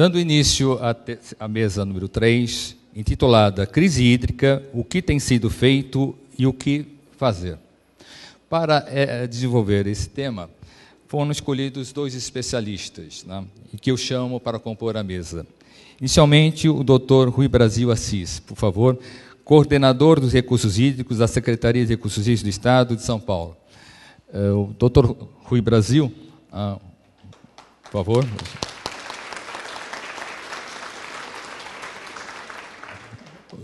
Dando início à, à mesa número 3, intitulada Crise Hídrica: O que tem sido feito e o que fazer. Para é, é desenvolver esse tema, foram escolhidos dois especialistas, né, que eu chamo para compor a mesa. Inicialmente, o Dr. Rui Brasil Assis, por favor, coordenador dos recursos hídricos da Secretaria de Recursos Hídricos do Estado de São Paulo. É, o Dr. Rui Brasil, ah, por favor.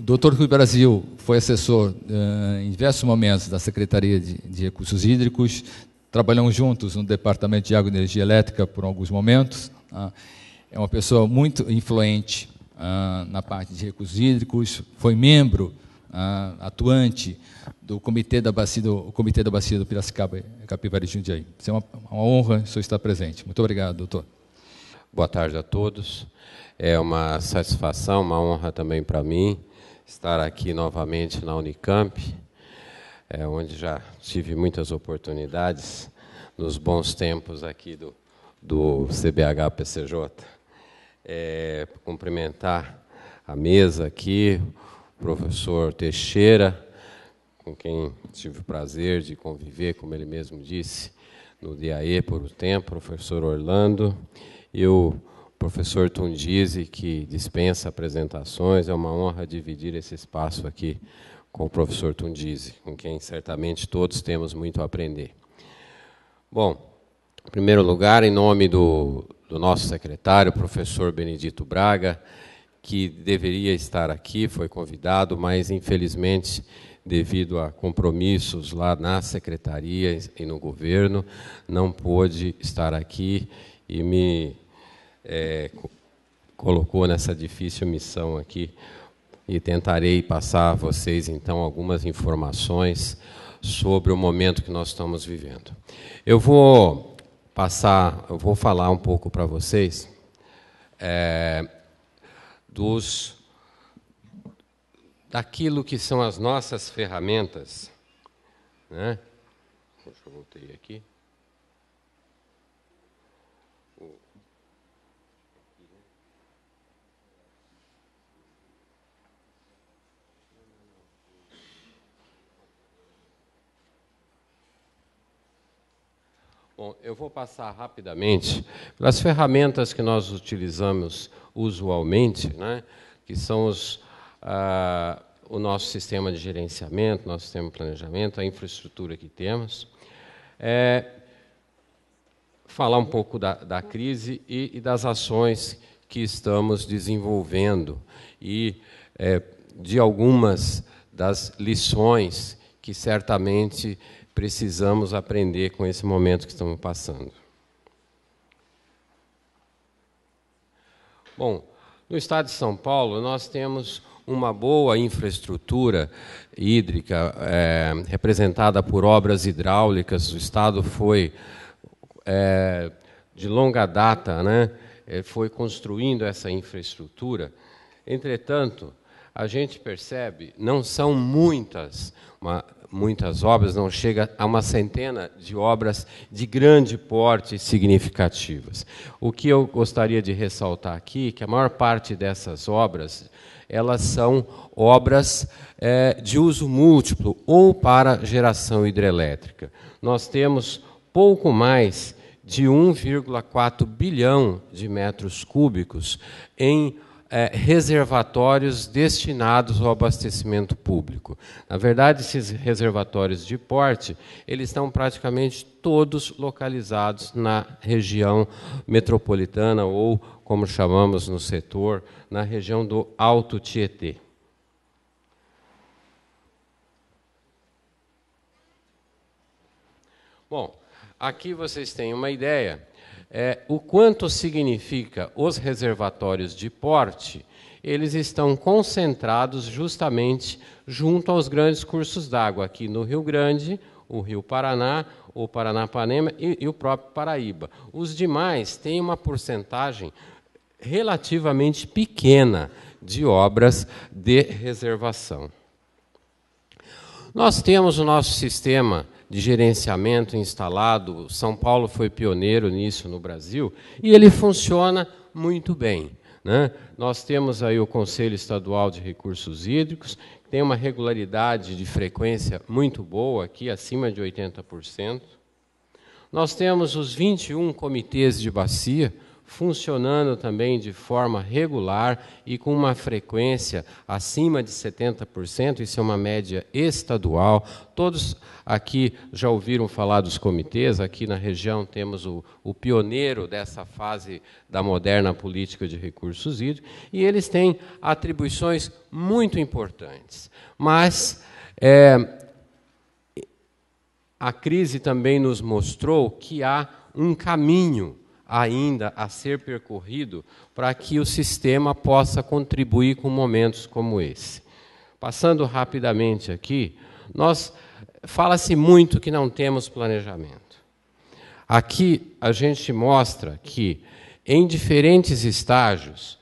Dr. Rui Brasil foi assessor uh, em diversos momentos da Secretaria de, de, Recursos Hídricos, trabalhamos juntos no Departamento de Água e Energia Elétrica por alguns momentos. Uh, é uma pessoa muito influente uh, na parte de recursos hídricos, foi membro ah, atuante do Comitê da Bacia do, Comitê da Bacia do Piracicaba, Capivari Jundiaí. Isso é uma, uma honra o senhor estar presente. Muito obrigado, doutor. Boa tarde a todos. É uma satisfação, uma honra também para mim estar aqui novamente na Unicamp, é, onde já tive muitas oportunidades nos bons tempos aqui do, do CBH-PCJ. É, cumprimentar a mesa aqui, o professor Teixeira, com quem tive o prazer de conviver, como ele mesmo disse, no DAE por um tempo, professor Orlando, e o professor Tundizi, que dispensa apresentações. É uma honra dividir esse espaço aqui com o professor Tundizi, com quem certamente todos temos muito a aprender. Bom, em primeiro lugar, em nome do, do nosso secretário, professor Benedito Braga, que deveria estar aqui, foi convidado, mas infelizmente, devido a compromissos lá na secretaria e no governo, não pôde estar aqui e me é, colocou nessa difícil missão aqui e tentarei passar a vocês então algumas informações sobre o momento que nós estamos vivendo. Eu vou passar, eu vou falar um pouco para vocês é, dos daquilo que são as nossas ferramentas, né? Deixa eu voltei aqui. Bom, eu vou passar rapidamente pelas ferramentas que nós utilizamos usualmente, né, que são os, ah, o nosso sistema de gerenciamento, nosso sistema de planejamento, a infraestrutura que temos. É, falar um pouco da, da crise e, e, das ações que estamos desenvolvendo e é, de algumas das lições que certamente precisamos aprender com esse momento que estamos passando. Bom, no estado de São Paulo, nós temos uma boa infraestrutura hídrica, é, representada por obras hidráulicas. O Estado foi, é, de longa data, né, é, foi construindo essa infraestrutura. Entretanto, a gente percebe, não são muitas, uma, muitas obras, não chega a uma centena de obras de grande porte significativas. O que eu gostaria de ressaltar aqui, é que a maior parte dessas obras, elas são obras é, de uso múltiplo ou para geração hidrelétrica. Nós temos pouco mais de 1,4 bilhão de metros cúbicos em é, reservatórios destinados ao abastecimento público. Na verdade, esses reservatórios de porte, eles estão praticamente todos localizados na região metropolitana ou, como chamamos no setor, na região do Alto Tietê. Bom, aqui vocês têm uma ideia é, o quanto significa os reservatórios de porte, eles estão concentrados justamente junto aos grandes cursos d'água, aqui no Rio Grande, o Rio Paraná, o Paranapanema e, e o próprio Paraíba. Os demais têm uma porcentagem relativamente pequena de obras de reservação. Nós temos o nosso sistema de gerenciamento instalado. São Paulo foi pioneiro nisso no Brasil e ele funciona muito bem. Né? Nós temos aí o Conselho Estadual de Recursos Hídricos, que tem uma regularidade de frequência muito boa aqui, acima de 80%. Nós temos os 21 comitês de bacia, funcionando também de forma regular e com uma frequência acima de 70%, isso é uma média estadual. Todos aqui já ouviram falar dos comitês, aqui na região temos o, o pioneiro dessa fase da moderna política de recursos hídricos, e eles têm atribuições muito importantes. Mas. É, a crise também nos mostrou que há um caminho ainda a ser percorrido para que o sistema possa contribuir com momentos como esse. Passando rapidamente aqui, nós fala-se muito que não temos planejamento. Aqui a gente mostra que em diferentes estágios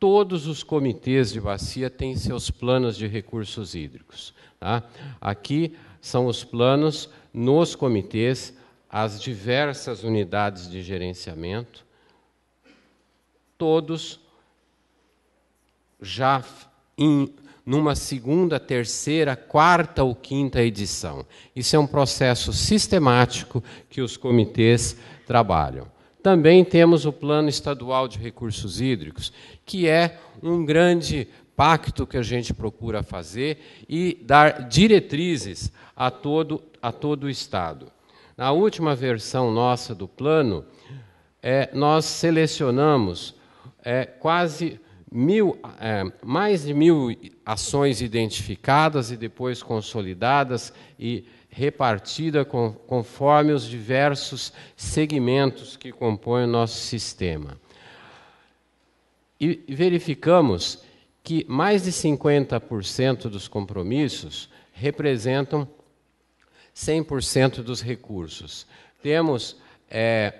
todos os comitês de bacia têm seus planos de recursos hídricos. Tá? Aqui são os planos nos comitês as diversas unidades de gerenciamento, todos já em numa segunda, terceira, quarta ou quinta edição. Isso é um processo sistemático que os comitês trabalham. Também temos o Plano Estadual de Recursos Hídricos, que é um grande pacto que a gente procura fazer e dar diretrizes a todo, a todo o Estado. A última versão nossa do plano, é, nós selecionamos é, quase mil, é, mais de mil ações identificadas e depois consolidadas e repartida com, conforme os diversos segmentos que compõem o nosso sistema. E verificamos que mais de 50% dos compromissos representam 100% dos recursos. Temos, é,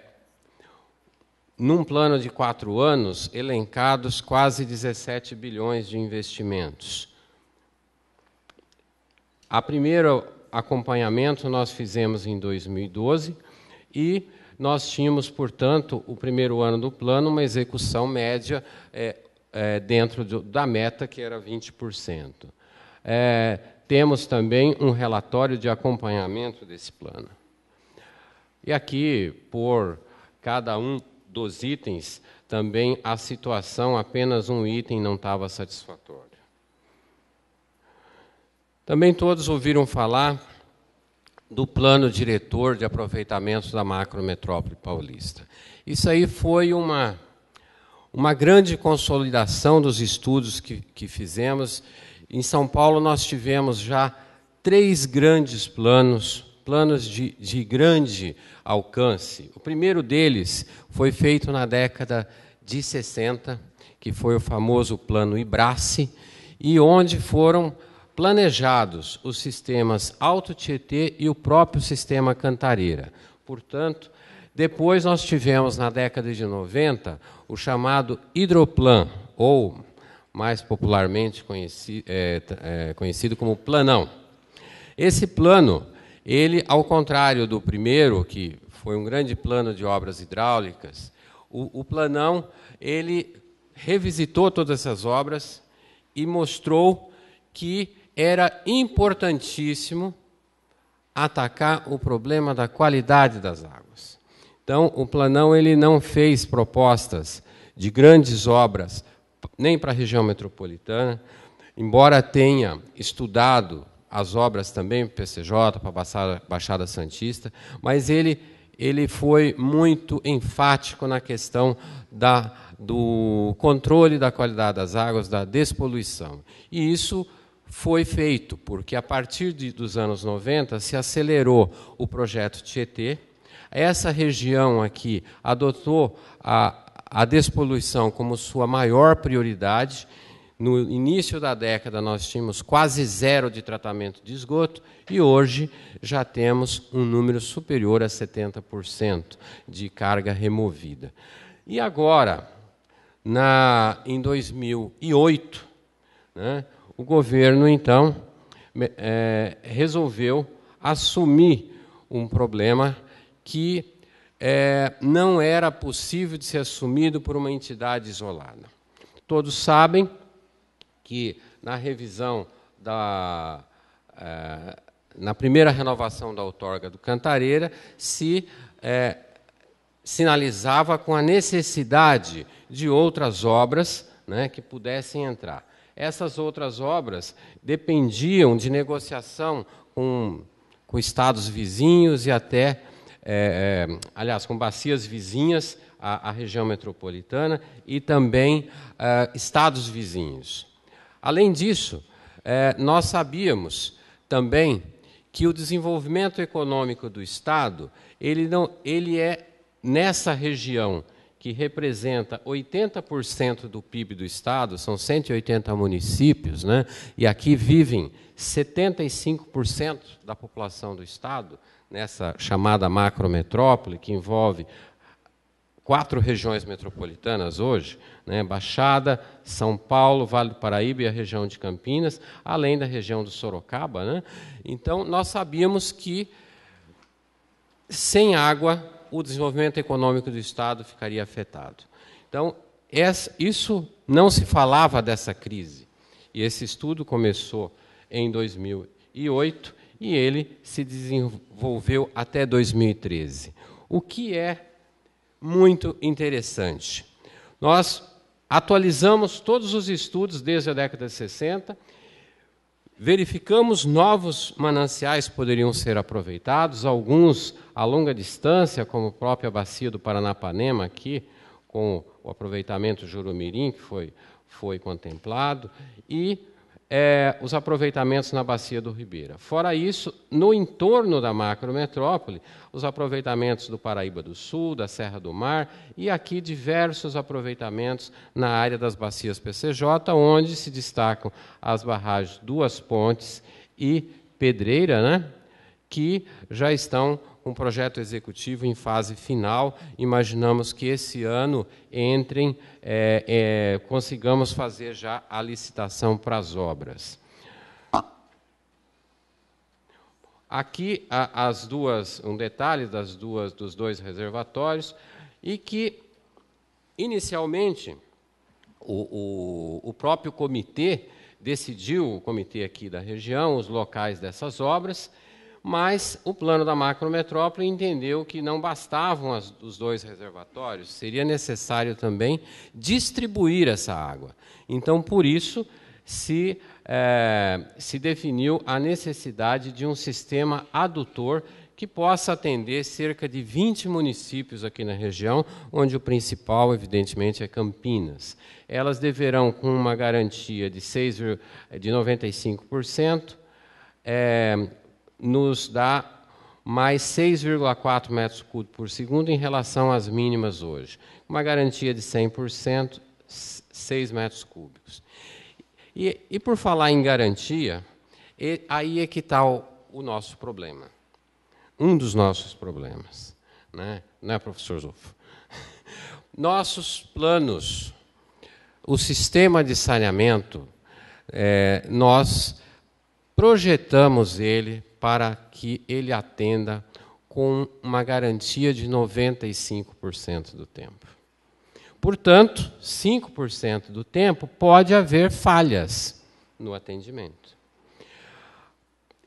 num plano de quatro anos, elencados quase 17 bilhões de investimentos. A primeiro acompanhamento nós fizemos em 2012 e nós tínhamos, portanto, o primeiro ano do plano, uma execução média é, é, dentro do, da meta, que era 20%. É, temos também um relatório de acompanhamento desse plano. E aqui, por cada um dos itens, também a situação, apenas um item não estava satisfatório. Também todos ouviram falar do plano diretor de aproveitamento da macrometrópole paulista. Isso aí foi uma, uma grande consolidação dos estudos que, que fizemos em São Paulo, nós tivemos já três grandes planos, planos de, de grande alcance. O primeiro deles foi feito na década de 60, que foi o famoso Plano Ibrace, e onde foram planejados os sistemas Alto Tietê e o próprio sistema Cantareira. Portanto, depois nós tivemos na década de 90 o chamado hidroplan ou mais popularmente conheci, é, é, conhecido como planão. Esse plano, ele, ao contrário do primeiro, que foi um grande plano de obras hidráulicas, o, o planão ele revisitou todas essas obras e mostrou que era importantíssimo atacar o problema da qualidade das águas. Então, o planão ele não fez propostas de grandes obras nem para a região metropolitana, embora tenha estudado as obras também para PCJ, para a Baixada, Baixada Santista, mas ele, ele foi muito enfático na questão da, do controle da qualidade das águas, da despoluição. E isso foi feito, porque a partir de, dos anos 90 se acelerou o projeto Tietê. Essa região aqui adotou a a despoluição como sua maior prioridade. No início da década, nós tínhamos quase zero de tratamento de esgoto e hoje já temos um número superior a 70% de carga removida. E agora, na, em 2008, né, o governo, então, é, resolveu assumir um problema que é, não era possível de ser assumido por uma entidade isolada. Todos sabem que na revisão da. É, na primeira renovação da outorga do Cantareira, se é, sinalizava com a necessidade de outras obras né, que pudessem entrar. Essas outras obras dependiam de negociação com, com estados vizinhos e até é, é, aliás, com bacias vizinhas à, à região metropolitana e também é, estados vizinhos. Além disso, é, nós sabíamos também que o desenvolvimento econômico do estado ele não, ele é nessa região que representa 80% do PIB do estado, são 180 municípios, né? E aqui vivem 75% da população do estado nessa chamada macrometrópole, que envolve quatro regiões metropolitanas hoje, né, Baixada, São Paulo, Vale do Paraíba e a região de Campinas, além da região do Sorocaba. Né? Então, nós sabíamos que, sem água, o desenvolvimento econômico do Estado ficaria afetado. Então, essa, isso não se falava dessa crise. E esse estudo começou em 2008 e ele se desenvolveu até 2013. O que é muito interessante. Nós atualizamos todos os estudos desde a década de 60, verificamos novos mananciais poderiam ser aproveitados, alguns a longa distância, como a própria bacia do Paranapanema aqui, com o aproveitamento Jurumirim, que foi, foi contemplado, e é, os aproveitamentos na bacia do Ribeira. Fora isso, no entorno da macrometrópole, os aproveitamentos do Paraíba do Sul, da Serra do Mar e aqui diversos aproveitamentos na área das bacias PCJ, onde se destacam as barragens Duas Pontes e Pedreira, né, que já estão um projeto executivo em fase final. Imaginamos que esse ano entrem, é, é, consigamos fazer já a licitação para as obras. Aqui a, as duas, um detalhe das duas, dos dois reservatórios e que inicialmente o, o, o próprio comitê decidiu, o comitê aqui da região, os locais dessas obras mas o plano da macrometrópole entendeu que não bastavam as, os dois reservatórios, seria necessário também distribuir essa água. Então, por isso, se, é, se definiu a necessidade de um sistema adutor que possa atender cerca de 20 municípios aqui na região, onde o principal, evidentemente, é Campinas. Elas deverão, com uma garantia de, 6, de 95%, é, nos dá mais 6,4 metros cúbicos por segundo em relação às mínimas hoje. Uma garantia de 100%, 6 metros cúbicos. E, e por falar em garantia, e, aí é que está o, o, nosso problema. Um dos nossos problemas. Né? Não é, professor Zuffo? Nossos planos, o sistema de saneamento, é, nós projetamos ele para que ele atenda com uma garantia de 95% do tempo. Portanto, 5% do tempo pode haver falhas no atendimento.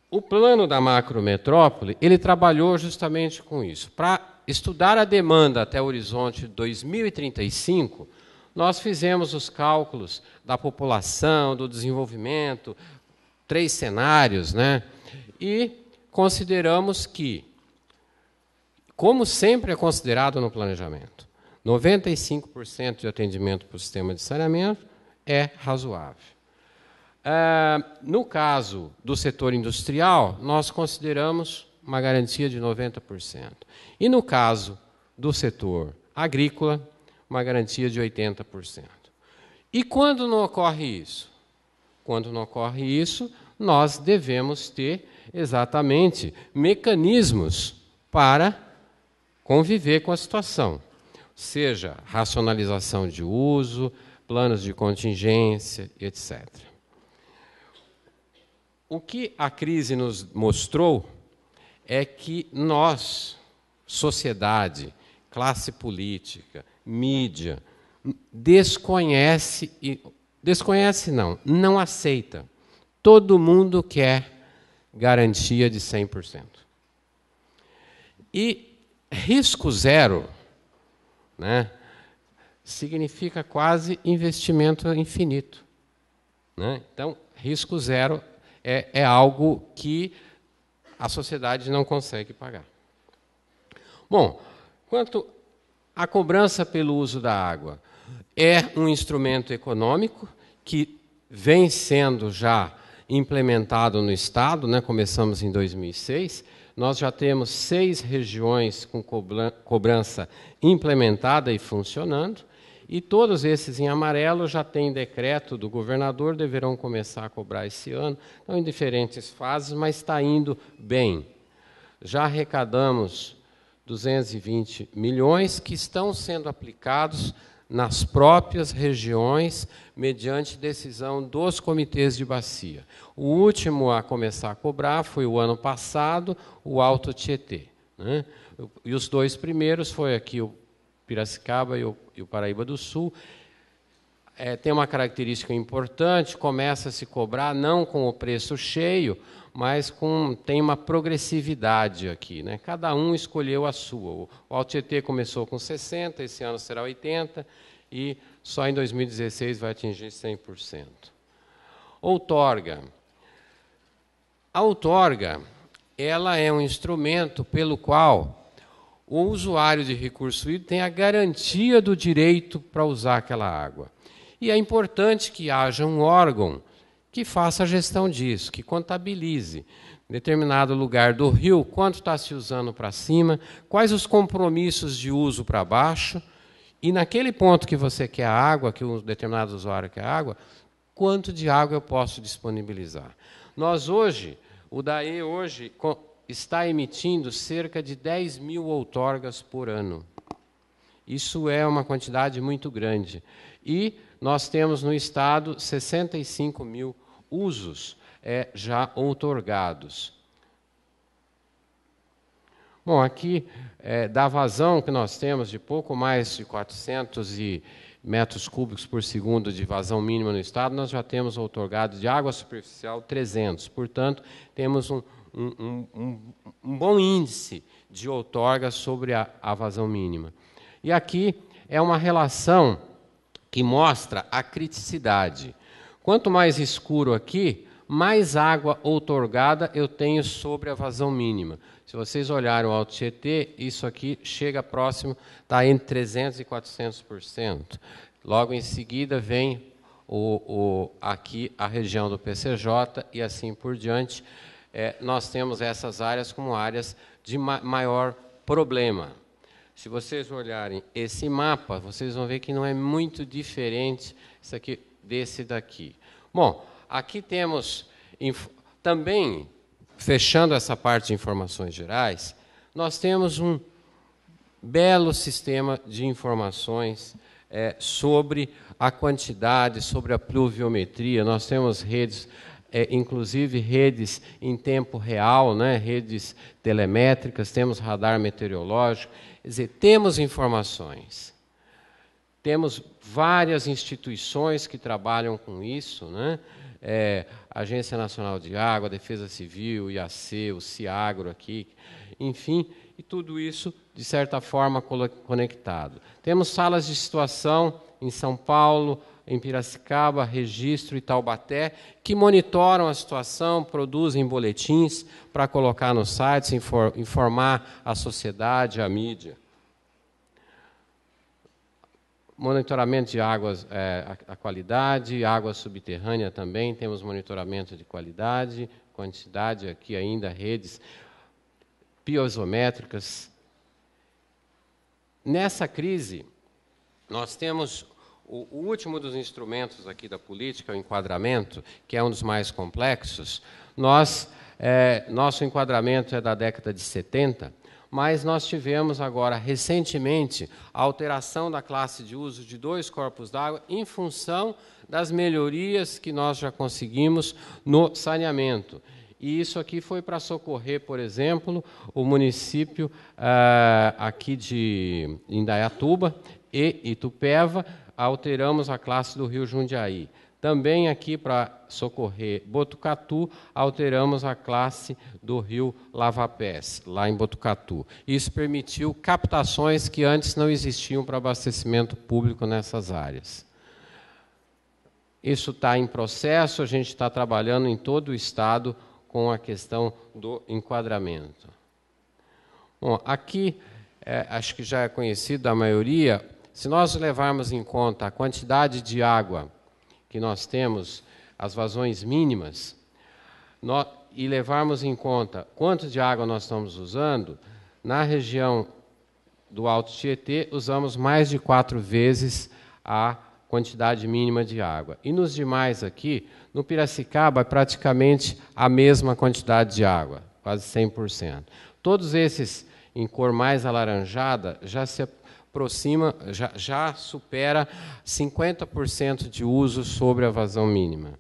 O plano da macrometrópole, ele trabalhou justamente com isso. Para estudar a demanda até o horizonte 2035, nós fizemos os cálculos da população, do desenvolvimento, três cenários, né? E consideramos que, como sempre é considerado no planejamento, 95% de atendimento para o sistema de saneamento é razoável. Uh, no caso do setor industrial, nós consideramos uma garantia de 90%. E no caso do setor agrícola, uma garantia de 80%. E quando não ocorre isso? Quando não ocorre isso, nós devemos ter exatamente mecanismos para conviver com a situação, seja racionalização de uso, planos de contingência, etc. O que a crise nos mostrou é que nós, sociedade, classe política, mídia, desconhece e desconhece não, não aceita. Todo mundo quer garantia de 100%. E risco zero né, significa quase investimento infinito. Né? Então, risco zero é, é algo que a sociedade não consegue pagar. Bom, quanto à cobrança pelo uso da água, é um instrumento econômico que vem sendo já implementado no Estado, né, começamos em 2006, nós já temos seis regiões com cobrança implementada e funcionando, e todos esses em amarelo já têm decreto do governador, deverão começar a cobrar esse ano, estão em diferentes fases, mas está indo bem. Já arrecadamos 220 milhões que estão sendo aplicados nas próprias regiões, mediante decisão dos comitês de bacia. O último a começar a cobrar foi o ano passado, o Alto Tietê. Né? E os dois primeiros foi aqui o Piracicaba e o, e o Paraíba do Sul. É, tem uma característica importante: começa a se cobrar não com o preço cheio, mas com, tem uma progressividade aqui. Né? Cada um escolheu a sua. O, Altietê começou com 60, esse ano será 80, e só em 2016 vai atingir 100%. Outorga. A outorga ela é um instrumento pelo qual o usuário de recurso hídrico tem a garantia do direito para usar aquela água. E é importante que haja um órgão que faça a gestão disso, que contabilize em determinado lugar do rio quanto está se usando para cima, quais os compromissos de uso para baixo, e naquele ponto que você quer água, que um determinado usuário quer água, quanto de água eu posso disponibilizar. Nós hoje, o DAE hoje está emitindo cerca de 10 mil outorgas por ano. Isso é uma quantidade muito grande. E nós temos no Estado 65 mil outorgas usos é, já outorgados. Bom, aqui é, da vazão que nós temos de pouco mais de 400 e metros cúbicos por segundo de vazão mínima no estado, nós já temos outorgado de água superficial 300. Portanto, temos um, um, um, um bom índice de outorga sobre a, a vazão mínima. E aqui é uma relação que mostra a criticidade. Quanto mais escuro aqui, mais água outorgada eu tenho sobre a vazão mínima. Se vocês olharem o Alto Tietê, isso aqui chega próximo, está entre 300% e 400%. Logo em seguida vem o, o, aqui a região do PCJ e assim por diante. É, nós temos essas áreas como áreas de ma maior problema. Se vocês olharem esse mapa, vocês vão ver que não é muito diferente. Isso aqui desse daqui. Bom, aqui temos também, fechando essa parte de informações gerais, nós temos um belo sistema de informações é, sobre a quantidade, sobre a pluviometria. Nós temos redes, é, inclusive redes em tempo real, né, redes telemétricas, temos radar meteorológico. Quer dizer, temos informações, temos várias instituições que trabalham com isso, né? É, Agência Nacional de Água, Defesa Civil, IAC, o CIAGRO aqui, enfim, e tudo isso, de certa forma, conectado. Temos salas de situação em São Paulo, em Piracicaba, Registro e Taubaté, que monitoram a situação, produzem boletins para colocar nos sites, informar a sociedade, a mídia monitoramento de águas, é, a, a, qualidade, água subterrânea também, temos monitoramento de qualidade, quantidade aqui ainda, redes piezométricas. Nessa crise, nós temos o, o último dos instrumentos aqui da política, o enquadramento, que é um dos mais complexos. Nós, é, nosso enquadramento é da década de 70, mas nós tivemos agora, recentemente, a alteração da classe de uso de dois corpos d'água em função das melhorias que nós já conseguimos no saneamento. E isso aqui foi para socorrer, por exemplo, o município eh, aqui de Indaiatuba e Itupeva, alteramos a classe do Rio Jundiaí. Também aqui para socorrer Botucatu, alteramos a classe do rio Lavapés, lá em Botucatu. Isso permitiu captações que antes não existiam para abastecimento público nessas áreas. Isso está em processo, a gente está trabalhando em todo o estado com a questão do enquadramento. Bom, aqui, é, acho que já é conhecido a maioria, se nós levarmos em conta a quantidade de água que nós temos, as vazões mínimas, nós, e levarmos em conta quanto de água nós estamos usando, na região do Alto Tietê, usamos mais de quatro vezes a quantidade mínima de água. E nos demais aqui, no Piracicaba, é praticamente a mesma quantidade de água, quase 100%. Todos esses em cor mais alaranjada já se aproxima, já, já supera 50% de uso sobre a vazão mínima.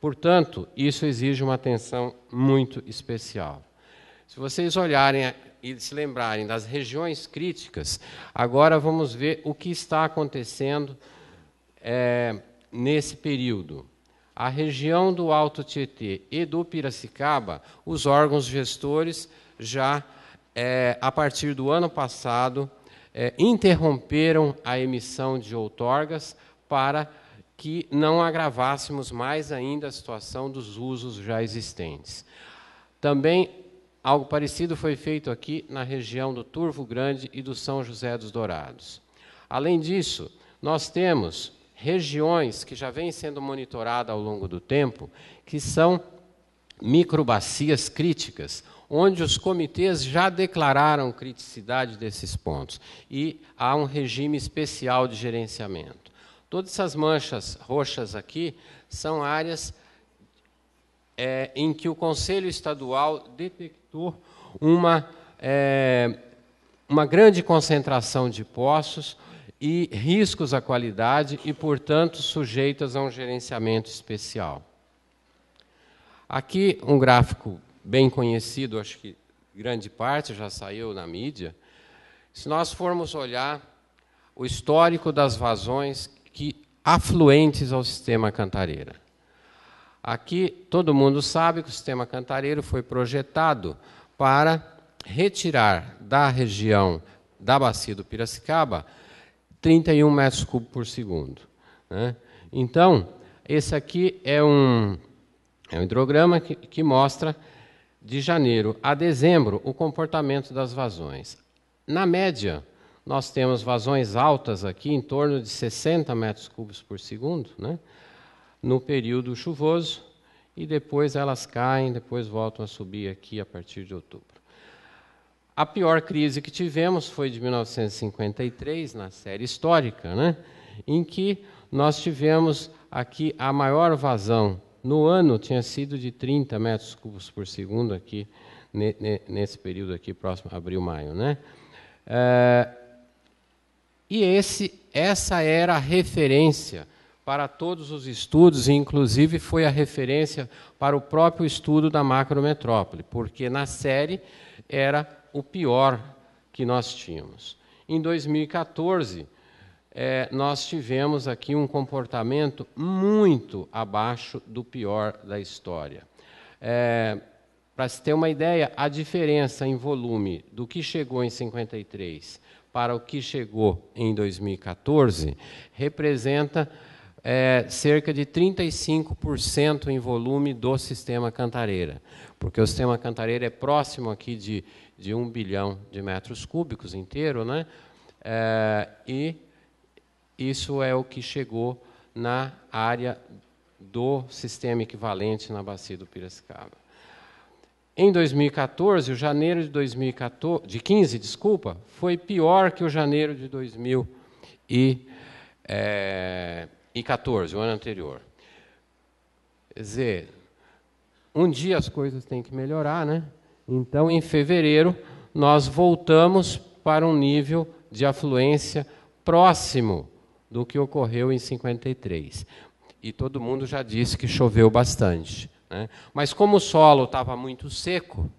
Portanto, isso exige uma atenção muito especial. Se vocês olharem e se lembrarem das regiões críticas, agora vamos ver o que está acontecendo é, nesse período. A região do Alto Tietê e do Piracicaba, os órgãos gestores já, é, a partir do ano passado, é, interromperam a emissão de outorgas para que não agravássemos mais ainda a situação dos usos já existentes. Também algo parecido foi feito aqui na região do Turvo Grande e do São José dos Dourados. Além disso, nós temos regiões que já vêm sendo monitoradas ao longo do tempo, que são microbacias críticas, onde os comitês já declararam criticidade desses pontos e há um regime especial de gerenciamento. Todas essas manchas roxas aqui são áreas é, em que o Conselho Estadual detectou uma, é, uma grande concentração de poços e riscos à qualidade e, portanto, sujeitas a um gerenciamento especial. Aqui um gráfico bem conhecido, acho que grande parte já saiu na mídia. Se nós formos olhar o histórico das vazões que afluentes ao sistema Cantareira. Aqui todo mundo sabe que o sistema Cantareiro foi projetado para retirar da região da bacia do Piracicaba 31 metros cúbicos por segundo. Né? Então, esse aqui é um, é um hidrograma que, que mostra de janeiro a dezembro, o comportamento das vazões. Na média, nós temos vazões altas aqui, em torno de 60 metros cúbicos por segundo, né? no período chuvoso, e depois elas caem, depois voltam a subir aqui a partir de outubro. A pior crise que tivemos foi de 1953, na série histórica, né? em que nós tivemos aqui a maior vazão no ano tinha sido de 30 metros cúbicos por segundo aqui, nesse período aqui, próximo abril, maio, né? É, e esse, essa era a referência para todos os estudos, e inclusive foi a referência para o próprio estudo da macrometrópole, porque na série era o pior que nós tínhamos. Em 2014, é, nós tivemos aqui um comportamento muito abaixo do pior da história. É, para se ter uma ideia, a diferença em volume do que chegou em 53 para o que chegou em 2014 representa é, cerca de 35% em volume do sistema Cantareira, porque o sistema Cantareira é próximo aqui de, de um bilhão de metros cúbicos inteiro, né? É, e isso é o que chegou na área do sistema equivalente na bacia do Piracicaba. Em 2014, o janeiro de 2014, de 15, desculpa, foi pior que o janeiro de 2014, eh, o ano anterior. Quer dizer, um dia as coisas têm que melhorar, né? Então, em fevereiro, nós voltamos para um nível de afluência próximo do que ocorreu em 53. E todo mundo já disse que choveu bastante. Né? Mas como o solo estava muito seco,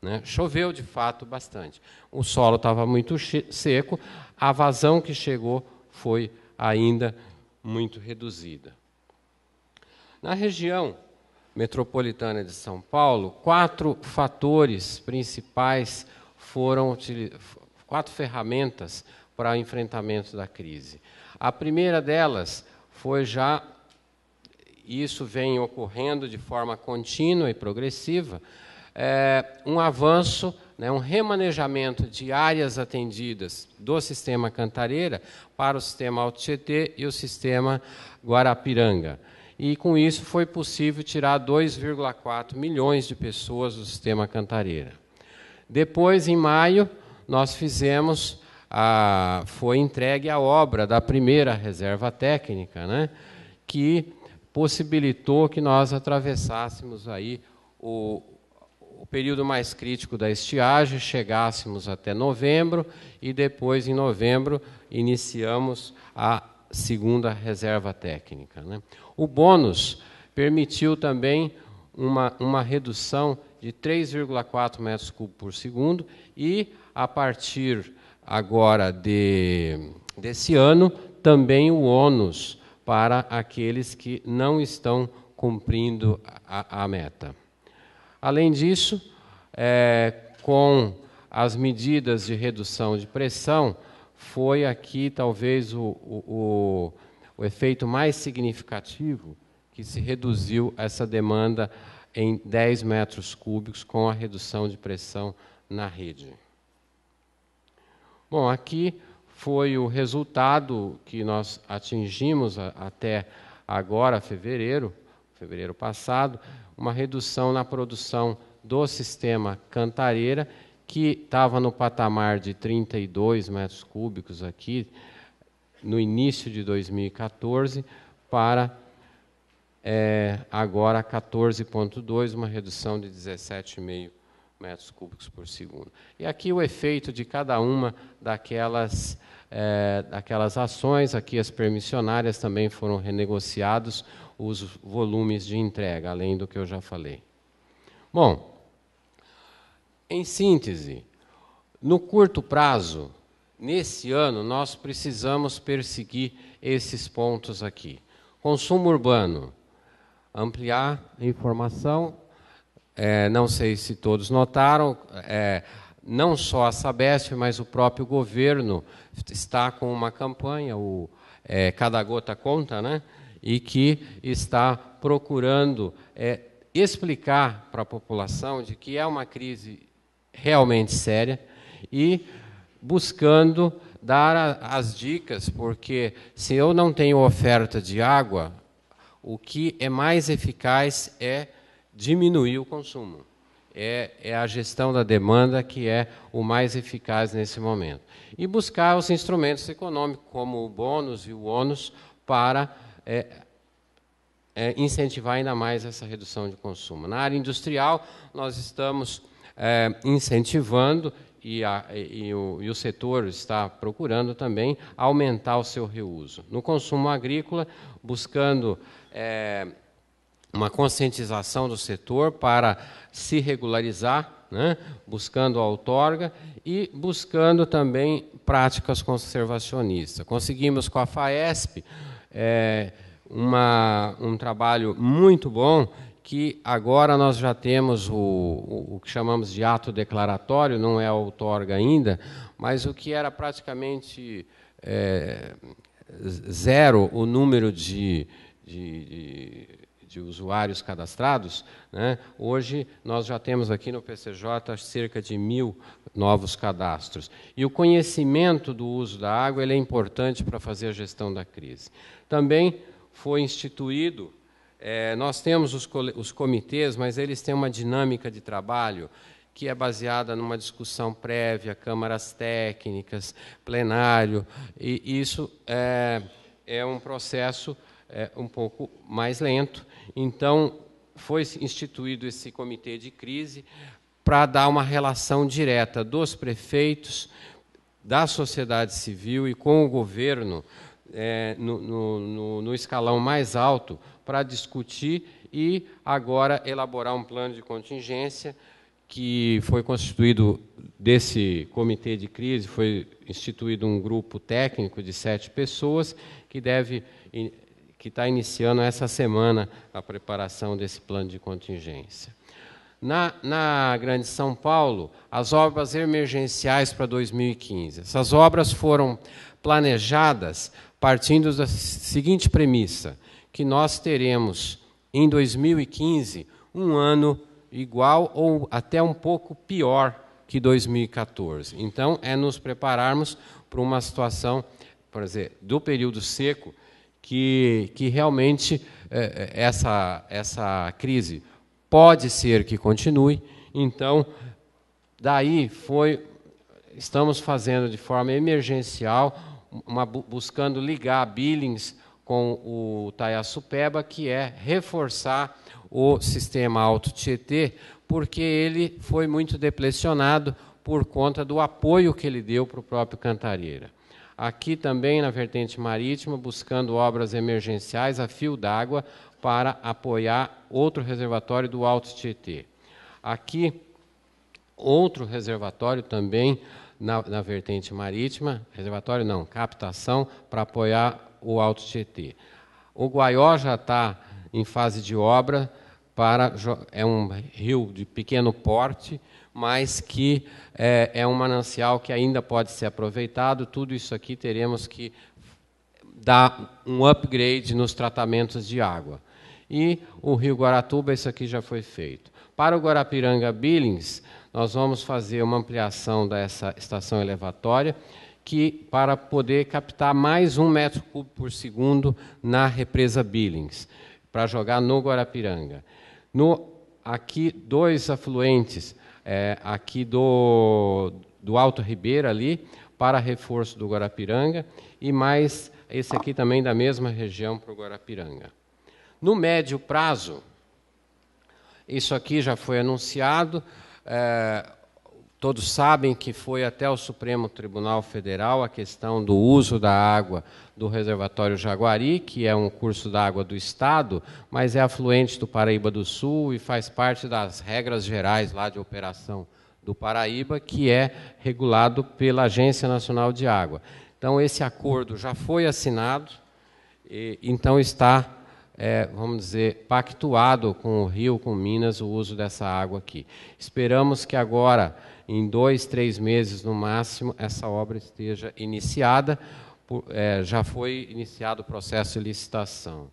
né? choveu de fato bastante. O solo estava muito seco, a vazão que chegou foi ainda muito reduzida. Na região metropolitana de São Paulo, quatro fatores principais foram quatro ferramentas para o enfrentamento da crise. A primeira delas foi já, isso vem ocorrendo de forma contínua e progressiva, é, um avanço, né, um remanejamento de áreas atendidas do sistema Cantareira para o sistema Alto Tietê e o sistema Guarapiranga. E com isso foi possível tirar 2,4 milhões de pessoas do sistema Cantareira. Depois, em maio, nós fizemos a, foi entregue a obra da primeira reserva técnica, né, que possibilitou que nós atravessássemos aí o, o período mais crítico da estiagem, chegássemos até novembro e depois, em novembro, iniciamos a segunda reserva técnica. Né. O bônus permitiu também uma, uma redução de 3,4 metros cúbicos por segundo e, a partir agora de, desse ano, também o ônus para aqueles que não estão cumprindo a, a meta. Além disso, é, com as medidas de redução de pressão, foi aqui talvez o, o, o, efeito mais significativo que se reduziu essa demanda em 10 metros cúbicos com a redução de pressão na rede. Bom, aqui foi o resultado que nós atingimos a, até agora, fevereiro, fevereiro passado, uma redução na produção do sistema Cantareira, que estava no patamar de 32 metros cúbicos aqui, no início de 2014, para é, agora 14,2, uma redução de 17,5% metros cúbicos por segundo. E aqui o efeito de cada uma daquelas, é, daquelas ações, aqui as permissionárias também foram renegociados os volumes de entrega, além do que eu já falei. Bom, em síntese, no curto prazo, nesse ano, nós precisamos perseguir esses pontos aqui. Consumo urbano, ampliar a informação é, não sei se todos notaram, é, não só a Sabesp, mas o próprio governo está com uma campanha, o é, Cada Gota Conta, né? e que está procurando é, explicar para a população de que é uma crise realmente séria e buscando dar a, as dicas, porque se eu não tenho oferta de água, o que é mais eficaz é diminuir o consumo. É, é, a gestão da demanda que é o mais eficaz nesse momento. E buscar os instrumentos econômicos, como o bônus e o ônus, para é, é, incentivar ainda mais essa redução de consumo. Na área industrial, nós estamos é, incentivando, e, a, e, o, e o setor está procurando também, aumentar o seu reuso. No consumo agrícola, buscando. É, uma conscientização do setor para se regularizar, né, buscando a outorga e buscando também práticas conservacionistas. Conseguimos com a FAESP é, uma, um trabalho muito bom que agora nós já temos o, o, que chamamos de ato declaratório, não é a outorga ainda, mas o que era praticamente é, zero o número de, de, de de usuários cadastrados, né, hoje nós já temos aqui no PCJ cerca de mil novos cadastros. E o conhecimento do uso da água é importante para fazer a gestão da crise. Também foi instituído, é, nós temos os, os comitês, mas eles têm uma dinâmica de trabalho que é baseada numa discussão prévia, câmaras técnicas, plenário, e isso é, é um processo é, um pouco mais lento, então, foi instituído esse comitê de crise para dar uma relação direta dos prefeitos, da sociedade civil e com o governo é, no, no, no escalão mais alto para discutir e agora elaborar um plano de contingência que foi constituído desse comitê de crise, foi instituído um grupo técnico de sete pessoas que deve que está iniciando essa semana a preparação desse plano de contingência. Na, na Grande São Paulo, as obras emergenciais para 2015. Essas obras foram planejadas partindo da seguinte premissa: que nós teremos em 2015 um ano igual ou até um pouco pior que 2014. Então, é nos prepararmos para uma situação, por exemplo, do período seco que, que realmente é, é, essa, essa crise pode ser que continue. Então, daí foi estamos fazendo de forma emergencial, uma, buscando ligar Billings com o Taiaçupeba, que é reforçar o sistema Alto Tietê, porque ele foi muito deplecionado por conta do apoio que ele deu para o próprio Cantareira aqui também na vertente marítima, buscando obras emergenciais a fio d'água para apoiar outro reservatório do Alto Tietê. Aqui, outro reservatório também na, na vertente marítima, reservatório não, captação, para apoiar o Alto Tietê. O Guaió já está em fase de obra, para, é um rio de pequeno porte, mas que é, é um manancial que ainda pode ser aproveitado. Tudo isso aqui teremos que dar um upgrade nos tratamentos de água. E o Rio Guaratuba, isso aqui já foi feito. Para o Guarapiranga Billings, nós vamos fazer uma ampliação dessa estação elevatória que para poder captar mais um metro cúbico por segundo na represa Billings, para jogar no Guarapiranga. No, aqui, dois afluentes, é, aqui do, do Alto Ribeira ali, para reforço do Guarapiranga, e mais esse aqui também da mesma região para o Guarapiranga. No médio prazo, isso aqui já foi anunciado, é, Todos sabem que foi até o Supremo Tribunal Federal a questão do uso da água do reservatório Jaguari, que é um curso da água do Estado, mas é afluente do Paraíba do Sul e faz parte das regras gerais lá de operação do Paraíba, que é regulado pela Agência Nacional de Água. Então, esse acordo já foi assinado, e, então está, é, vamos dizer, pactuado com o Rio, com Minas, o uso dessa água aqui. Esperamos que agora em dois, três meses no máximo, essa obra esteja iniciada. É, já foi iniciado o processo de licitação.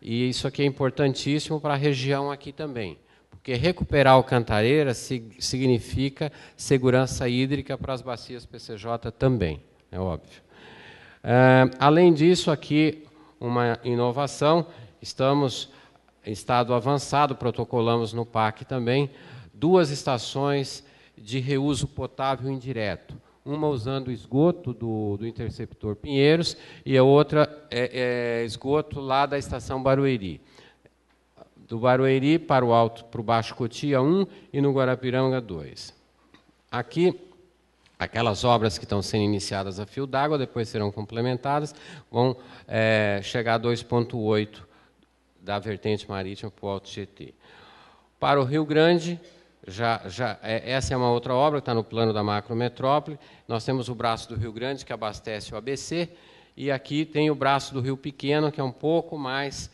E isso aqui é importantíssimo para a região aqui também, porque recuperar o Cantareira significa segurança hídrica para as bacias PCJ também, é óbvio. É, além disso, aqui uma inovação, estamos em estado avançado, protocolamos no PAC também, duas estações de reuso potável indireto. Uma usando o esgoto do, do interceptor Pinheiros e a outra é, é, esgoto lá da estação Barueri. Do Barueri para o alto, para o Baixo Cotia 1 e no Guarapiranga 2. Aqui aquelas obras que estão sendo iniciadas a fio d'água, depois serão complementadas, vão é, chegar a 2,8 da vertente marítima para o Alto GT. Para o Rio Grande, já, já é, essa é uma outra obra que está no plano da macrometrópole. Nós temos o braço do Rio Grande que abastece o ABC e aqui tem o braço do Rio Pequeno que é um pouco mais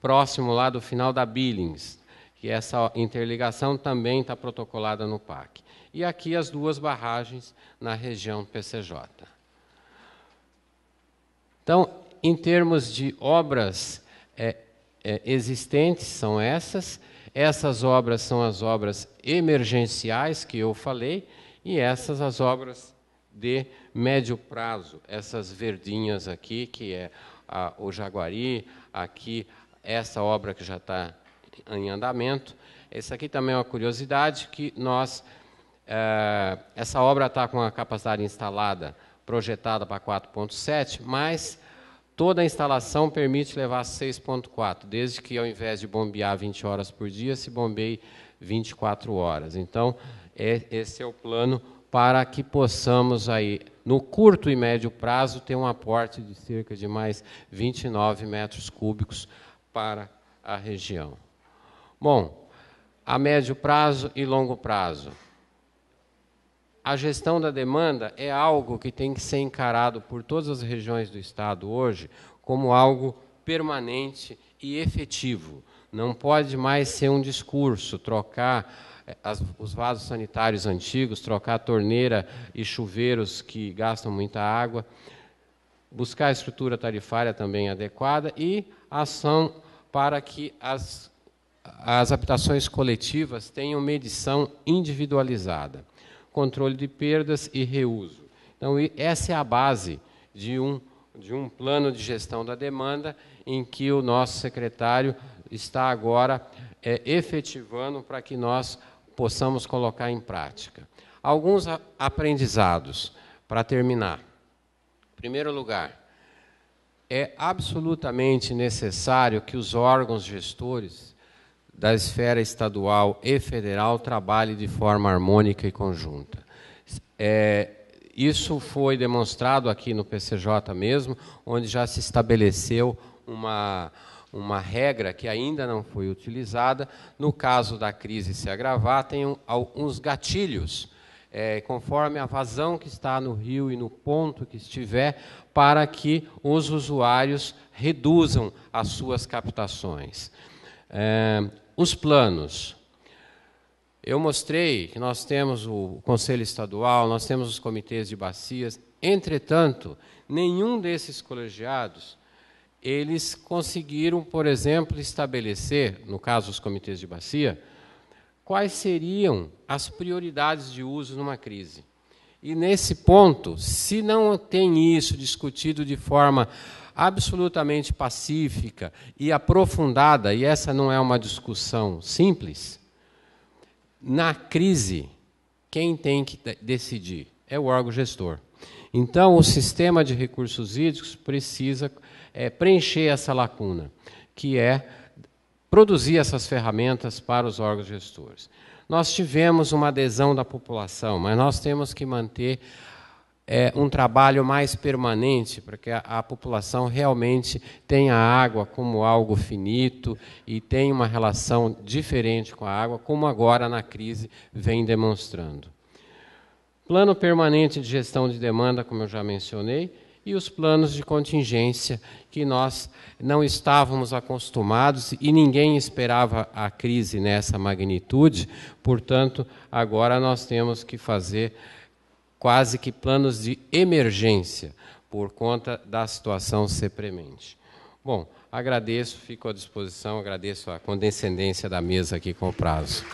próximo lá do final da Billings, que essa interligação também está protocolada no PAC. E aqui as duas barragens na região PCJ. Então, em termos de obras é, é, existentes, são essas. Essas obras são as obras emergenciais que eu falei e essas as obras de médio prazo, essas verdinhas aqui, que é a, o Jaguari, aqui essa obra que já está em andamento. Essa aqui também é uma curiosidade que nós eh, essa obra está com a capacidade instalada projetada para 4.7, mas Toda a instalação permite levar 6.4, desde que ao invés de bombear 20 horas por dia, se bombeie 24 horas. Então, é, esse é o plano para que possamos aí, no curto e médio prazo, ter um aporte de cerca de mais 29 metros cúbicos para a região. Bom, a médio prazo e longo prazo a gestão da demanda é algo que tem que ser encarado por todas as regiões do Estado hoje como algo permanente e efetivo. Não pode mais ser um discurso, trocar eh, as, os vasos sanitários antigos, trocar torneira e chuveiros que gastam muita água, buscar a estrutura tarifária também adequada e ação para que as, as habitações coletivas tenham medição individualizada controle de perdas e reuso. Então, essa é a base de um, de um plano de gestão da demanda em que o nosso secretário está agora é, efetivando para que nós possamos colocar em prática. Alguns aprendizados, para terminar. Em primeiro lugar, é absolutamente necessário que os órgãos gestores da esfera estadual e federal trabalhe de forma harmônica e conjunta. É, isso foi demonstrado aqui no PCJ mesmo, onde já se estabeleceu uma, uma regra que ainda não foi utilizada. No caso da crise se agravar, tem um, alguns gatilhos, é, conforme a vazão que está no rio e no ponto que estiver, para que os usuários reduzam as suas captações. É, os planos. Eu mostrei que nós temos o Conselho Estadual, nós temos os comitês de bacias. Entretanto, nenhum desses colegiados eles conseguiram, por exemplo, estabelecer, no caso os comitês de bacia, quais seriam as prioridades de uso numa crise. E nesse ponto, se não tem isso discutido de forma absolutamente pacífica e aprofundada, e essa não é uma discussão simples, na crise, quem tem que decidir? É o órgão gestor. Então, o sistema de recursos hídricos precisa é, preencher essa lacuna, que é produzir essas ferramentas para os órgãos gestores. Nós tivemos uma adesão da população, mas nós temos que manter é, um trabalho mais permanente, para que a, a, população realmente tenha a água como algo finito e tenha uma relação diferente com a água, como agora na crise vem demonstrando. Plano permanente de gestão de demanda, como eu já mencionei, e os planos de contingência que nós não estávamos acostumados e ninguém esperava a crise nessa magnitude, portanto, agora nós temos que fazer quase que planos de emergência, por conta da situação ser premente. Bom, agradeço, fico à disposição, agradeço a condescendência da mesa aqui com o prazo.